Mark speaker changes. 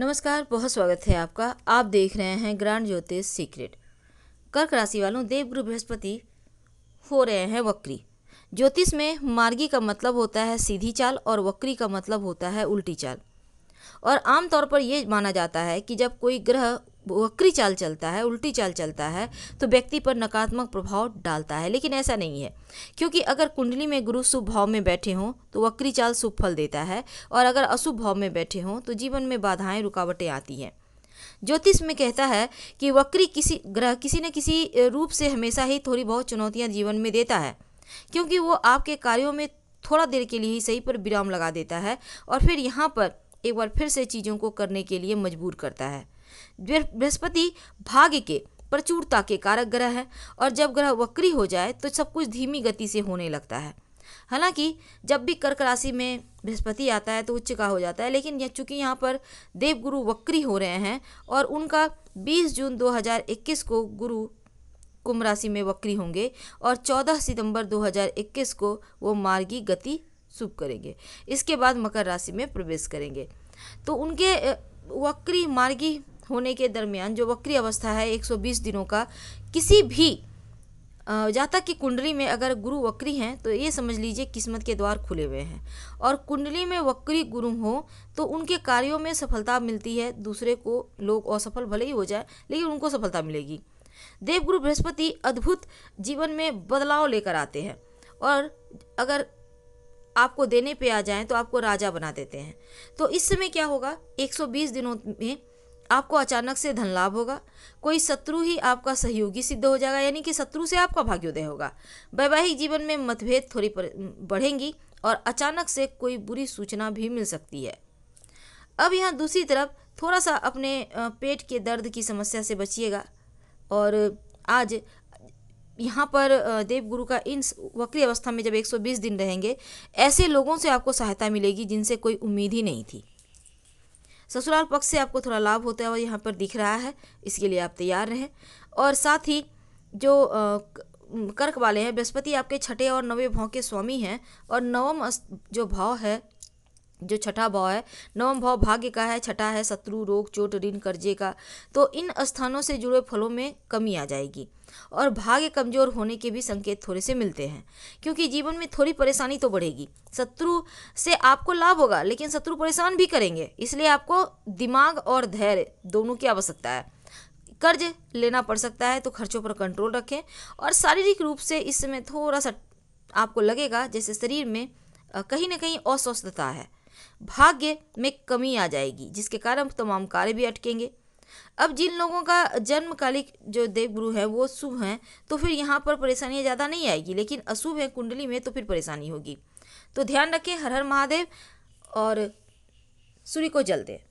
Speaker 1: नमस्कार बहुत स्वागत है आपका आप देख रहे हैं ग्रांड ज्योतिष सीक्रेट कर्क राशि वालों देवगुरु बृहस्पति हो रहे हैं वक्री ज्योतिष में मार्गी का मतलब होता है सीधी चाल और वक्री का मतलब होता है उल्टी चाल और आमतौर पर यह माना जाता है कि जब कोई ग्रह वक्री चाल चलता है उल्टी चाल चलता है तो व्यक्ति पर नकारात्मक प्रभाव डालता है लेकिन ऐसा नहीं है क्योंकि अगर कुंडली में गुरु शुभ भाव में बैठे हों तो वक्री चाल शुभ फल देता है और अगर अशुभ भाव में बैठे हों तो जीवन में बाधाएं रुकावटें आती हैं ज्योतिष में कहता है कि वक्री किसी ग्रह किसी न किसी रूप से हमेशा ही थोड़ी बहुत चुनौतियाँ जीवन में देता है क्योंकि वो आपके कार्यों में थोड़ा देर के लिए ही सही पर विराम लगा देता है और फिर यहाँ पर एक बार फिर से चीज़ों को करने के लिए मजबूर करता है बृहस्पति भाग्य के प्रचुरता के कारक ग्रह है और जब ग्रह वक्री हो जाए तो सब कुछ धीमी गति से होने लगता है हालांकि जब भी कर्क राशि में बृहस्पति आता है तो उच्च का हो जाता है लेकिन यह चूंकि यहाँ पर देवगुरु वक्री हो रहे हैं और उनका 20 जून 2021 को गुरु कुंभ राशि में वक्री होंगे और 14 सितंबर 2021 को वो मार्गी गति शुभ करेंगे इसके बाद मकर राशि में प्रवेश करेंगे तो उनके वक्री मार्गी होने के दरमियान जो वक्री अवस्था है 120 दिनों का किसी भी जातक की कुंडली में अगर गुरु वक्री हैं तो ये समझ लीजिए किस्मत के द्वार खुले हुए हैं और कुंडली में वक्री गुरु हो तो उनके कार्यों में सफलता मिलती है दूसरे को लोग असफल भले ही हो जाए लेकिन उनको सफलता मिलेगी देवगुरु बृहस्पति अद्भुत जीवन में बदलाव लेकर आते हैं और अगर आपको देने पे आ जाएं तो आपको राजा बना देते हैं तो इस समय क्या होगा 120 दिनों में आपको अचानक से धन लाभ होगा कोई शत्रु ही आपका सहयोगी सिद्ध हो जाएगा यानी कि शत्रु से आपका भाग्योदय होगा वैवाहिक जीवन में मतभेद थोड़ी बढ़ेंगी और अचानक से कोई बुरी सूचना भी मिल सकती है अब यहाँ दूसरी तरफ थोड़ा सा अपने पेट के दर्द की समस्या से बचिएगा और आज यहाँ पर देवगुरु का इन वक्री अवस्था में जब 120 दिन रहेंगे ऐसे लोगों से आपको सहायता मिलेगी जिनसे कोई उम्मीद ही नहीं थी ससुराल पक्ष से आपको थोड़ा लाभ होता है और यहाँ पर दिख रहा है इसके लिए आप तैयार रहें और साथ ही जो कर्क वाले हैं बृहस्पति आपके छठे और नवे भाव के स्वामी हैं और नवम जो भाव है जो छठा भाव है नवम भाव भाग्य का है छठा है शत्रु रोग चोट ऋण कर्जे का तो इन स्थानों से जुड़े फलों में कमी आ जाएगी और भाग्य कमजोर होने के भी संकेत थोड़े से मिलते हैं क्योंकि जीवन में थोड़ी परेशानी तो बढ़ेगी शत्रु से आपको लाभ होगा लेकिन शत्रु परेशान भी करेंगे इसलिए आपको दिमाग और धैर्य दोनों की आवश्यकता है कर्ज लेना पड़ सकता है तो खर्चों पर कंट्रोल रखें और शारीरिक रूप से इस समय थोड़ा सा आपको लगेगा जैसे शरीर में कहीं ना कहीं अस्वस्थता है भाग्य में कमी आ जाएगी जिसके कारण तमाम कार्य भी अटकेंगे अब जिन लोगों का जन्मकालिक जो देवगुरु है वो शुभ हैं तो फिर यहाँ पर परेशानियाँ ज़्यादा नहीं आएगी लेकिन अशुभ है कुंडली में तो फिर परेशानी होगी तो ध्यान रखें हर हर महादेव और सूर्य को जल दें